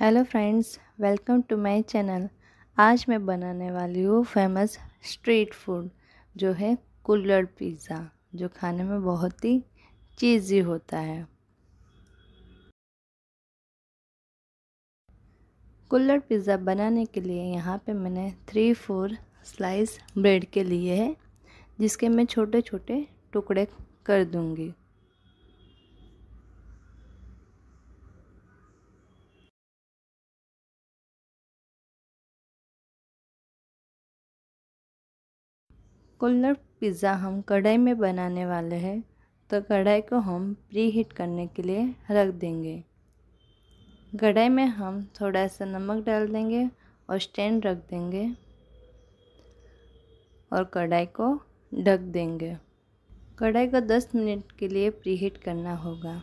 Hello friends welcome to my channel आज मैं बनाने वाली हूँ फेमस स्ट्रीट फूड जो है कुल्लड़ पिज़्ज़ा जो खाने में बहुत ही चीज़ी होता है कुल्लड़ पिज़्ज़ा बनाने के लिए यहाँ पे मैंने थ्री फोर स्लाइस ब्रेड के लिए है जिसके मैं छोटे छोटे टुकड़े कर दूँगी कुल्लड़ पिज़्ज़ा हम कढ़ाई में बनाने वाले हैं तो कढ़ाई को हम प्री हीट करने के लिए रख देंगे कढ़ाई में हम थोड़ा सा नमक डाल देंगे और स्टैंड रख देंगे और कढ़ाई को ढक देंगे कढ़ाई को 10 मिनट के लिए प्री हीट करना होगा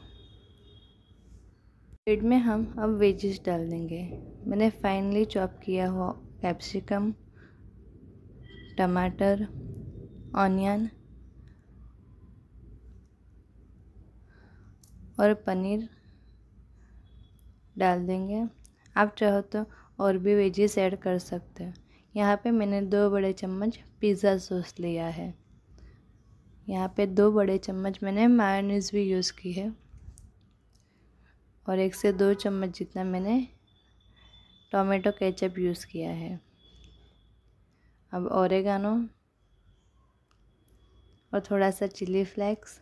प्लेट में हम अब वेजेस डाल देंगे मैंने फाइनली चॉप किया हुआ कैप्सिकम टमाटर ऑनियन और पनीर डाल देंगे आप चाहो तो और भी वेजेस ऐड कर सकते हो यहाँ पे मैंने दो बड़े चम्मच पिज़्ज़ा सॉस लिया है यहाँ पे दो बड़े चम्मच मैंने मायोनीज़ भी यूज़ की है और एक से दो चम्मच जितना मैंने टोमेटो केचप यूज़ किया है अब ओरेगानो और थोड़ा सा चिली फ्लेक्स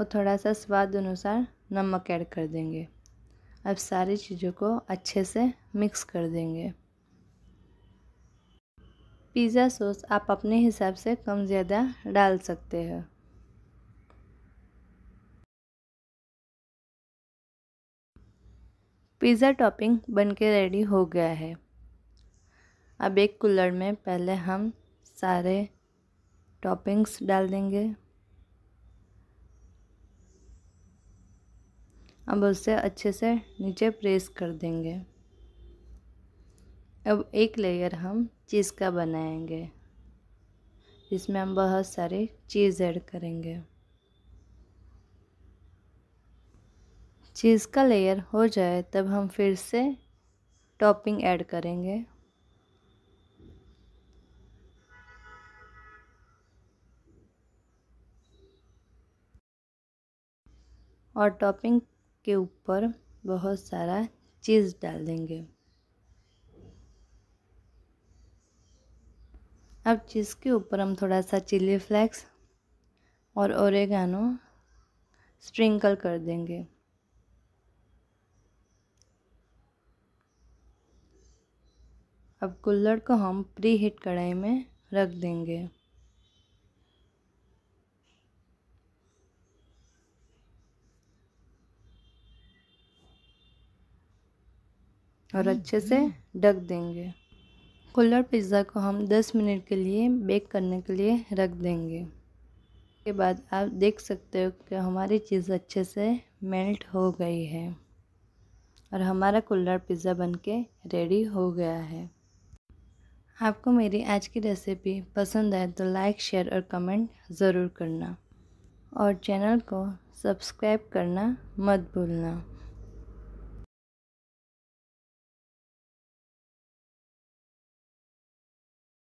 और थोड़ा सा स्वाद अनुसार नमक ऐड कर देंगे अब सारी चीज़ों को अच्छे से मिक्स कर देंगे पिज़्ज़ा सॉस आप अपने हिसाब से कम ज़्यादा डाल सकते हैं पिज़्ज़ा टॉपिंग बनके रेडी हो गया है अब एक कूलर में पहले हम सारे टॉपिंग्स डाल देंगे अब उसे अच्छे से नीचे प्रेस कर देंगे अब एक लेयर हम चीज़ का बनाएंगे जिसमें हम बहुत सारे चीज़ ऐड करेंगे चीज़ का लेयर हो जाए तब हम फिर से टॉपिंग ऐड करेंगे और टॉपिंग के ऊपर बहुत सारा चीज़ डाल देंगे अब चीज़ के ऊपर हम थोड़ा सा चिली फ्लेक्स और ओरेगानो स्प्रिंकल कर देंगे अब कुल्लड़ को हम प्री हीट कढ़ाई में रख देंगे और अच्छे से हम्म। ढक देंगे कुल्लर पिज़्ज़ा को हम 10 मिनट के लिए बेक करने के लिए रख देंगे के बाद आप देख सकते हो कि हमारी चीज़ अच्छे से मेल्ट हो गई है और हमारा कुल्लड़ पिज़्ज़ा बनके रेडी हो गया है आपको मेरी आज की रेसिपी पसंद आए तो लाइक शेयर और कमेंट ज़रूर करना और चैनल को सब्सक्राइब करना मत भूलना